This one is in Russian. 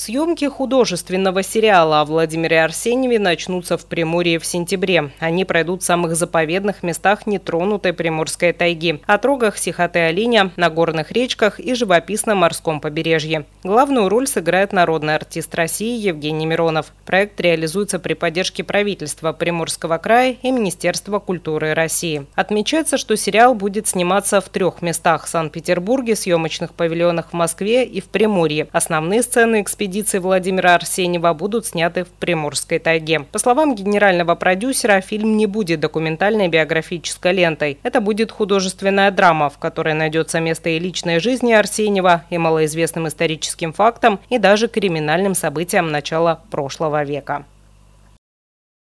Съемки художественного сериала о Владимире Арсеньеве начнутся в Приморье в сентябре. Они пройдут в самых заповедных местах нетронутой Приморской тайги – отрогах Сихоты-Алиня, на горных речках и живописном морском побережье. Главную роль сыграет народный артист России Евгений Миронов. Проект реализуется при поддержке правительства Приморского края и Министерства культуры России. Отмечается, что сериал будет сниматься в трех местах – Санкт-Петербурге, съемочных павильонах в Москве и в Приморье. Основные сцены экспедиции экспедиции Владимира Арсеньева будут сняты в Приморской тайге. По словам генерального продюсера, фильм не будет документальной биографической лентой. Это будет художественная драма, в которой найдется место и личной жизни Арсеньева, и малоизвестным историческим фактам, и даже криминальным событиям начала прошлого века.